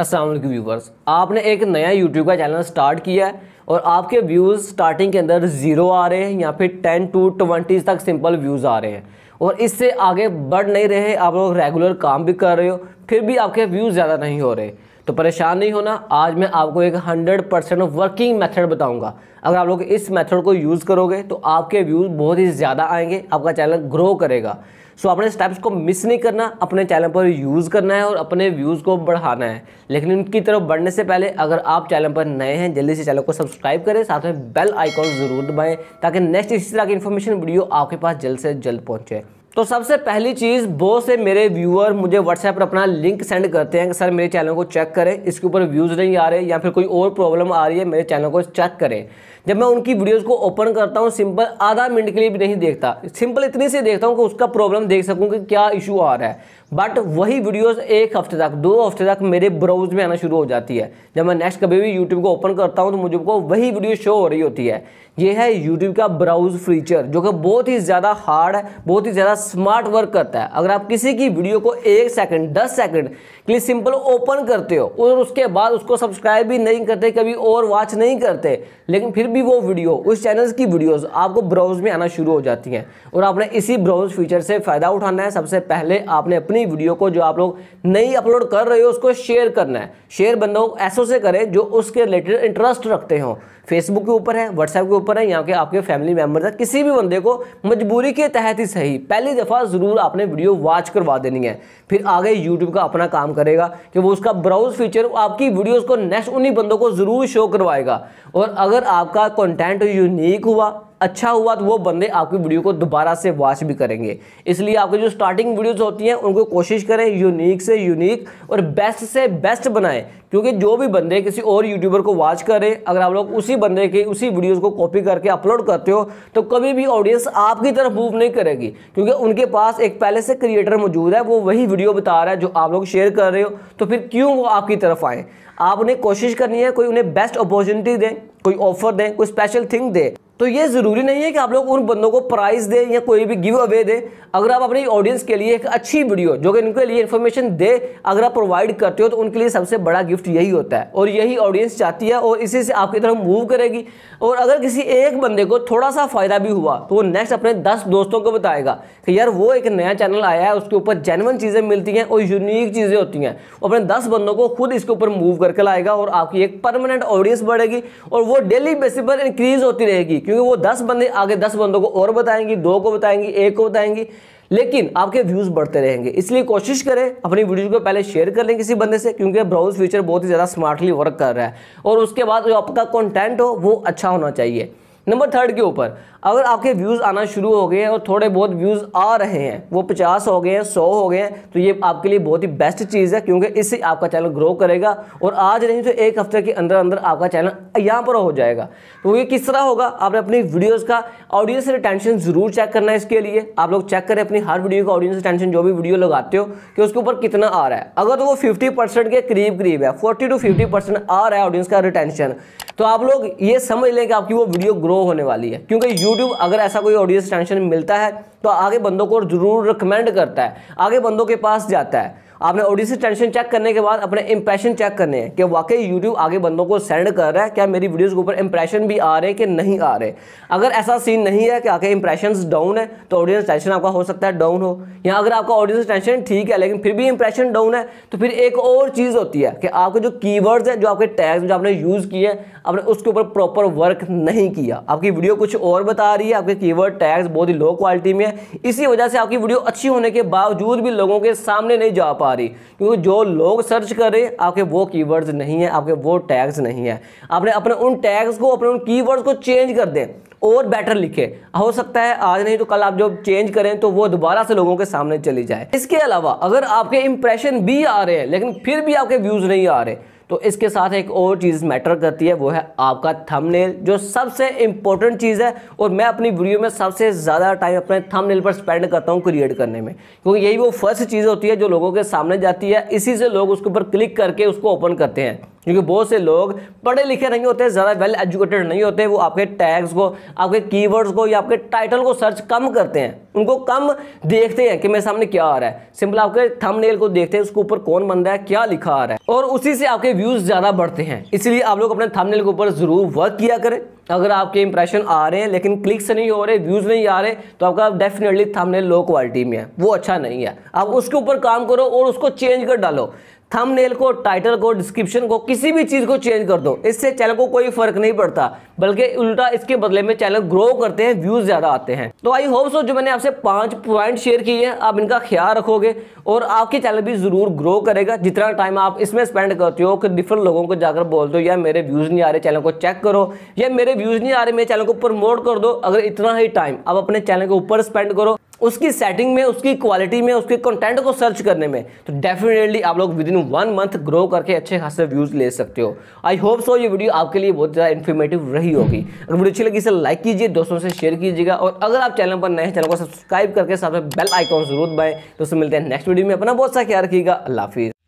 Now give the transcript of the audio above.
Aslam viewers आपने एक नया यूट्यूब का चैनल स्टार्ट किया है और आपके व्यूज़ स्टार्टिंग के अंदर ज़ीरो आ रहे हैं या फिर टेन टू ट्वेंटीज़ तक सिंपल व्यूज़ आ रहे हैं और इससे आगे बढ़ नहीं रहे आप लोग रेगुलर काम भी कर रहे हो फिर भी आपके व्यूज़ ज़्यादा नहीं हो रहे तो परेशान नहीं होना आज मैं आपको एक हंड्रेड परसेंट वर्किंग मेथड बताऊंगा अगर आप लोग इस मेथड को यूज़ करोगे तो आपके व्यूज़ बहुत ही ज़्यादा आएंगे आपका चैनल ग्रो करेगा सो so, अपने स्टेप्स को मिस नहीं करना अपने चैनल पर यूज़ करना है और अपने व्यूज़ को बढ़ाना है लेकिन उनकी तरफ बढ़ने से पहले अगर आप चैनल पर नए हैं जल्दी से चैनल को सब्सक्राइब करें साथ में बेल आइकॉन ज़रूर दबाएँ ताकि नेक्स्ट इसी तरह की इन्फॉर्मेशन वीडियो आपके पास जल्द से जल्द पहुँचे तो सबसे पहली चीज़ बहुत से मेरे व्यूअर मुझे व्हाट्सएप पर अपना लिंक सेंड करते हैं कि सर मेरे चैनल को चेक करें इसके ऊपर व्यूज़ नहीं आ रहे या फिर कोई और प्रॉब्लम आ रही है मेरे चैनल को चेक करें जब मैं उनकी वीडियोज़ को ओपन करता हूँ सिंपल आधा मिनट के लिए भी नहीं देखता सिंपल इतनी से देखता हूँ कि उसका प्रॉब्लम देख सकूँ कि क्या इशू आ रहा है बट वही वीडियोस एक हफ्ते तक दो हफ्ते तक मेरे ब्राउज में आना शुरू हो जाती है जब मैं नेक्स्ट कभी भी यूट्यूब को ओपन करता हूँ तो मुझे को वही वीडियो शो हो रही होती है ये है यूट्यूब का ब्राउज फीचर जो कि बहुत ही ज़्यादा हार्ड है बहुत ही ज़्यादा स्मार्ट वर्क करता है अगर आप किसी की वीडियो को एक सेकेंड दस सेकेंड के लिए सिंपल ओपन करते हो और उसके बाद उसको सब्सक्राइब भी नहीं करते कभी और वॉच नहीं करते लेकिन फिर भी वो वीडियो उस चैनल की वीडियोज़ आपको ब्राउज में आना शुरू हो जाती हैं और आपने इसी ब्राउज फीचर से फ़ायदा उठाना है सबसे पहले आपने अपनी अपनी वीडियो को जो आप लोग नई अपलोड कर रहे हो उसको शेयर करना है शेयर बंदों को ऐसों से करें जो उसके रिलेटेड इंटरेस्ट रखते हो फेसबुक के ऊपर है व्हाट्सएप के ऊपर है यहाँ के आपके फैमिली मेम्बर है किसी भी बंदे को मजबूरी के तहत ही सही पहली दफ़ा ज़रूर आपने वीडियो वॉच करवा देनी है फिर आगे यूट्यूब का अपना काम करेगा कि वो उसका ब्राउज फीचर आपकी वीडियोज़ को नेक्स्ट उन्हीं बंदों को ज़रूर शो करवाएगा और अगर आपका कॉन्टेंट यूनिक हुआ अच्छा हुआ तो वो बंदे आपकी वीडियो को दोबारा से वॉच भी करेंगे इसलिए आपकी जो स्टार्टिंग वीडियोज़ होती हैं उनको कोशिश करें यूनिक से यूनिक और बेस्ट से बेस्ट बनाएं क्योंकि जो भी बंदे किसी और यूट्यूबर को वॉच करें अगर आप लोग उसी बंदे के उसी वीडियोस को कॉपी करके अपलोड करते हो तो कभी भी ऑडियंस आपकी तरफ मूव नहीं करेगी क्योंकि उनके पास एक पहले से क्रिएटर मौजूद है वो वही वीडियो बता रहा है जो आप लोग शेयर कर रहे हो तो फिर क्यों वो आपकी तरफ आएँ आप उन्हें कोशिश करनी है कोई उन्हें बेस्ट अपॉर्चुनिटी दें कोई ऑफर दें कोई स्पेशल थिंग दें तो ये ज़रूरी नहीं है कि आप लोग उन बंदों को प्राइज़ दें या कोई भी गिव अवे दें अगर आप अपनी ऑडियंस के लिए एक अच्छी वीडियो जो कि इनके लिए इन्फॉर्मेशन दे अगर आप प्रोवाइड करते हो तो उनके लिए सबसे बड़ा गिफ्ट यही होता है और यही ऑडियंस चाहती है और इसी से आपकी तरफ मूव करेगी और अगर किसी एक बंदे को थोड़ा सा फ़ायदा भी हुआ तो वो नेक्स्ट अपने दस दोस्तों को बताएगा कि यार वो एक नया चैनल आया है उसके ऊपर जेनवन चीज़ें मिलती हैं और यूनिक चीज़ें होती हैं अपने दस बंदों को खुद इसके ऊपर मूव करके लाएगा और आपकी एक परमानेंट ऑडियंस बढ़ेगी और वो डेली बेसिस पर इंक्रीज़ होती रहेगी क्योंकि वो दस बंदे आगे दस बंदों को और बताएंगी दो को बताएंगी एक को बताएंगी लेकिन आपके व्यूज़ बढ़ते रहेंगे इसलिए कोशिश करें अपनी वीडियो को पहले शेयर कर लें किसी बंदे से क्योंकि ब्राउज फीचर बहुत ही ज़्यादा स्मार्टली वर्क कर रहा है और उसके बाद जो आपका कॉन्टेंट हो वो अच्छा होना चाहिए नंबर थर्ड के ऊपर अगर आपके व्यूज़ आना शुरू हो गए हैं और थोड़े बहुत व्यूज़ आ रहे हैं वो पचास हो गए हैं सौ हो गए हैं तो ये आपके लिए बहुत ही बेस्ट चीज़ है क्योंकि इससे आपका चैनल ग्रो करेगा और आज नहीं तो एक हफ्ते के अंदर अंदर आपका चैनल यहाँ पर हो जाएगा तो ये किस तरह होगा आपने अपनी वीडियोज़ का ऑडियंस रिटेंशन ज़रूर चेक करना है इसके लिए आप लोग चेक करें अपनी हर वीडियो का ऑडियंस रिटेंशन जो भी वीडियो लगाते हो कि उसके ऊपर कितना आ रहा है अगर तो वो फिफ्टी के करीब करीब है फोर्टी टू फिफ्टी आ रहा है ऑडियंस का रिटेंशन तो आप लोग ये समझ लें कि आपकी वो वीडियो ग्रो होने वाली है क्योंकि यूट्यूब अगर ऐसा कोई ऑडियंस टेंशन मिलता है तो आगे बंदों को ज़रूर रिकमेंड करता है आगे बंदों के पास जाता है आपने ओडिसी टेंशन चेक करने के बाद अपने इंप्रेशन चेक करने हैं कि वाकई यूट्यूब आगे बंदों को सेंड कर रहा है क्या मेरी वीडियोज़ के ऊपर इंप्रेशन भी आ रहे हैं कि नहीं आ रहे अगर ऐसा सीन नहीं है कि आगे इंप्रेशन डाउन है तो ऑडियंस टेंशन आपका हो सकता है डाउन हो या अगर आपका ऑडियंस टेंशन ठीक है लेकिन फिर भी इंप्रेशन डाउन है तो फिर एक और चीज़ होती है कि आपके जो की हैं जो आपके टैग्स जो आपने यूज़ किए हैं आपने उसके ऊपर प्रॉपर वर्क नहीं किया आपकी वीडियो कुछ और बता रही है आपके की टैग्स बहुत ही लो क्वालिटी में है इसी वजह से आपकी वीडियो अच्छी होने के बावजूद भी लोगों के सामने नहीं जा पा पा रही क्योंकि जो लोग सर्च कर रहे आपके वो कीवर्ड्स नहीं है आपके वो टैग्स नहीं है आपने अपने उन टैग्स को अपने उन कीवर्ड्स को चेंज कर दें और बेटर लिखे हो सकता है आज नहीं तो कल आप जब चेंज करें तो वो दोबारा से लोगों के सामने चली जाए इसके अलावा अगर आपके इंप्रेशन भी आ रहे हैं लेकिन फिर भी आपके व्यूज़ नहीं आ रहे तो इसके साथ एक और चीज़ मैटर करती है वो है आपका थंबनेल जो सबसे इंपॉर्टेंट चीज़ है और मैं अपनी वीडियो में सबसे ज़्यादा टाइम अपने थंबनेल पर स्पेंड करता हूँ क्रिएट करने में क्योंकि यही वो फर्स्ट चीज़ होती है जो लोगों के सामने जाती है इसी से लोग उसके ऊपर क्लिक करके उसको ओपन करते हैं क्योंकि बहुत से लोग पढ़े लिखे नहीं होते ज़्यादा वेल एजुकेटेड नहीं होते वो आपके टैग्स को आपके कीवर्ड्स को या आपके टाइटल को सर्च कम करते हैं उनको कम देखते हैं कि मेरे सामने क्या आ रहा है सिंपल आपके थंबनेल को देखते हैं उसके ऊपर कौन बंदा है क्या लिखा आ रहा है और उसी से आपके व्यूज़ ज़्यादा बढ़ते हैं इसलिए आप लोग अपने थमनेल के ऊपर ज़रूर वर्क किया करें अगर आपके इंप्रेशन आ रहे हैं लेकिन क्लिक्स नहीं हो रहे व्यूज़ नहीं आ रहे तो आपका डेफिनेटली थमनेल लो क्वालिटी में है वो अच्छा नहीं है आप उसके ऊपर काम करो और उसको चेंज कर डालो थंबनेल को टाइटल को डिस्क्रिप्शन को किसी भी चीज़ को चेंज कर दो इससे चैनल को कोई फर्क नहीं पड़ता बल्कि उल्टा इसके बदले में चैनल ग्रो करते हैं व्यूज़ ज़्यादा आते हैं तो आई होप सो जो मैंने आपसे पांच पॉइंट शेयर किए हैं आप इनका ख्याल रखोगे और आपके चैनल भी ज़रूर ग्रो करेगा जितना टाइम आप इसमें स्पेंड करते हो कि डिफरेंट लोगों को जाकर बोल दो या मेरे व्यूज़ नहीं आ रहे चैनल को चेक करो या मेरे व्यूज़ नहीं आ रहे मेरे चैनल को प्रमोट कर दो अगर इतना ही टाइम आप अपने चैनल के ऊपर स्पेंड करो उसकी सेटिंग में उसकी क्वालिटी में उसके कंटेंट को सर्च करने में तो डेफिनेटली आप लोग within one month grow करके अच्छे खासे व्यूज़ ले सकते हो आई होप सो ये वीडियो आपके लिए बहुत ज़्यादा इन्फॉर्मेटिव रही ही होगी अगर वीडियो अच्छी लगी इसे लाइक कीजिए दोस्तों से शेयर कीजिएगा और अगर आप चैनल पर नए चैनल को सब्सक्राइब करके साथ में बेल आइकॉन जरूर दबाएं दोस्तों मिलते हैं नेक्स्ट वीडियो में अपना बहुत सा ख्याल रखिएगा अल्लाह हाफिज़